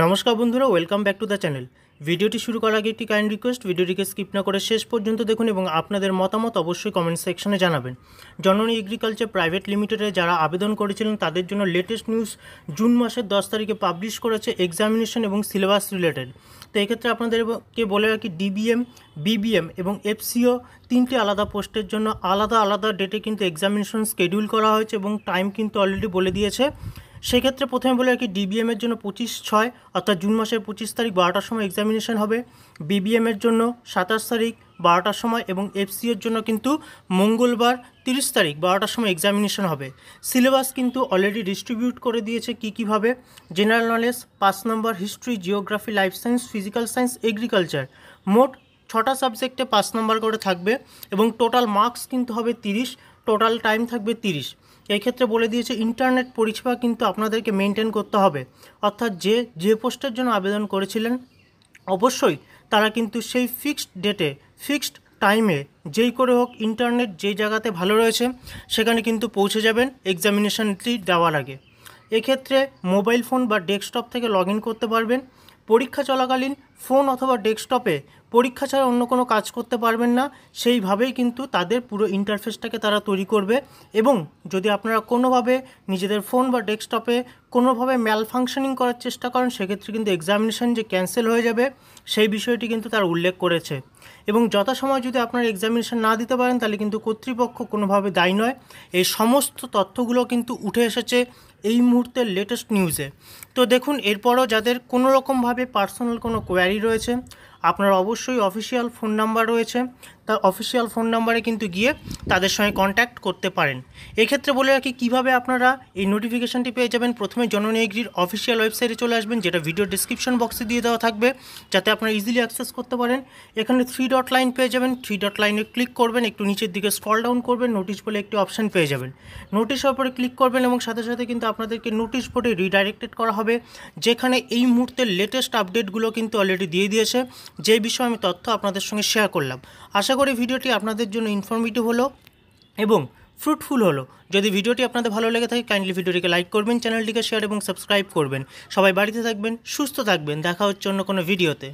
নমস্কার বন্ধুরা welcome back to the channel ভিডিওটি শুরু করার আগে একটি কাইন্ড রিকোয়েস্ট ভিডিওটিকে স্কিপ না করে শেষ পর্যন্ত দেখুন এবং আপনাদের মতামত অবশ্যই কমেন্ট সেকশনে জানাবেন জননী এগ্রিকালচার প্রাইভেট লিমিটেডে যারা আবেদন করেছিলেন তাদের জন্য লেটেস্ট নিউজ জুন মাসের দশ তারিখে পাবলিশ করেছে এক্সামিনেশন এবং সিলেবাস রিলেটেড তো এক্ষেত্রে আপনাদেরকে বলে রাখি ডিবিএম বিবিএম এবং এফসিও তিনটি আলাদা পোস্টের জন্য আলাদা আলাদা ডেটে কিন্তু এক্সামিনেশন স্কেডিউল করা হয়েছে এবং টাইম কিন্তু অলরেডি বলে দিয়েছে সেক্ষেত্রে প্রথমে বলে রাখি ডিবিএমের জন্য পঁচিশ ছয় অর্থাৎ জুন মাসের পঁচিশ তারিখ বারোটার সময় এক্সামিনেশন হবে বিবিএমের জন্য সাতাশ তারিখ বারোটার সময় এবং এফসিওর জন্য কিন্তু মঙ্গলবার তিরিশ তারিখ বারোটার সময় এক্সামিনেশন হবে সিলেবাস কিন্তু অলরেডি ডিস্ট্রিবিউট করে দিয়েছে কী কীভাবে জেনারেল নলেজ পাঁচ নম্বর history geography life science physical science agriculture মোট ছটা সাবজেক্টে পাঁচ নম্বর করে থাকবে এবং টোটাল মার্কস কিন্তু হবে তিরিশ টোটাল টাইম থাকবে তিরিশ ক্ষেত্রে বলে দিয়েছে ইন্টারনেট পরিষেবা কিন্তু আপনাদেরকে মেনটেন করতে হবে অর্থাৎ যে যে পোস্টের জন্য আবেদন করেছিলেন অবশ্যই তারা কিন্তু সেই ফিক্সড ডেটে ফিক্সড টাইমে যেই করে হোক ইন্টারনেট যে জায়গাতে ভালো রয়েছে সেখানে কিন্তু পৌঁছে যাবেন এক্সামিনেশনটি দেওয়ার আগে এক্ষেত্রে মোবাইল ফোন বা ডেস্কটপ থেকে লগ করতে পারবেন পরীক্ষা চলাকালীন ফোন অথবা ডেস্কটপে পরীক্ষা ছাড়া অন্য কোনো কাজ করতে পারবেন না সেইভাবেই কিন্তু তাদের পুরো ইন্টারফেসটাকে তারা তৈরি করবে এবং যদি আপনারা কোনোভাবে নিজেদের ফোন বা ডেস্কটপে কোনোভাবে ম্যাল ফাংশনিং করার চেষ্টা করেন সেক্ষেত্রে কিন্তু এক্সামিনেশান যে ক্যান্সেল হয়ে যাবে সেই বিষয়টি কিন্তু তারা উল্লেখ করেছে এবং যথাসময় যদি আপনার এক্সামিনেশান না দিতে পারেন তাহলে কিন্তু কর্তৃপক্ষ কোনোভাবে দায়ী নয় এই সমস্ত তথ্যগুলো কিন্তু উঠে এসেছে এই মুহূর্তের লেটেস্ট নিউজে তো দেখুন এরপরও যাদের কোনো রকমভাবে পার্সোনাল কোনো কোয়ারি রয়েছে আপনার অবশ্যই অফিসিয়াল ফোন নাম্বার রয়েছে তার অফিসিয়াল ফোন নাম্বারে কিন্তু গিয়ে তাদের সঙ্গে কন্ট্যাক্ট করতে পারেন এক্ষেত্রে বলে রাখি কীভাবে আপনারা এই নোটিফিকেশানটি পেয়ে যাবেন প্রথমে এগ্রির অফিসিয়াল ওয়েবসাইটে চলে আসবেন যেটা ভিডিও ডিসক্রিপশন বক্সে দিয়ে দেওয়া থাকবে যাতে আপনারা ইজিলি অ্যাক্সেস করতে পারেন এখানে থ্রি ডট লাইন পেয়ে যাবেন থ্রি ডট লাইনে ক্লিক করবেন একটু নিচের দিকে স্ক্রল ডাউন করবেন নোটিশ বলে একটি অপশান পেয়ে যাবেন নোটিশের ওপরে ক্লিক করবেন এবং সাথে সাথে কিন্তু আপনাদেরকে নোটিশ বোর্ডে রিডাইরেক্টেড করা হবে যেখানে এই মুহূর্তের লেটেস্ট আপডেটগুলো কিন্তু অলরেডি দিয়ে দিয়েছে যে বিষয়ে আমি তথ্য আপনাদের সঙ্গে শেয়ার করলাম আশা আশা করি ভিডিওটি আপনাদের জন্য ইনফর্মেটিভ হলো এবং ফ্রুটফুল হলো যদি ভিডিওটি আপনাদের ভালো লেগে থাকে কাইন্ডলি ভিডিওটিকে লাইক করবেন চ্যানেলটিকে শেয়ার এবং সাবস্ক্রাইব করবেন সবাই বাড়িতে থাকবেন সুস্থ থাকবেন দেখা হচ্ছে অন্য কোনো ভিডিওতে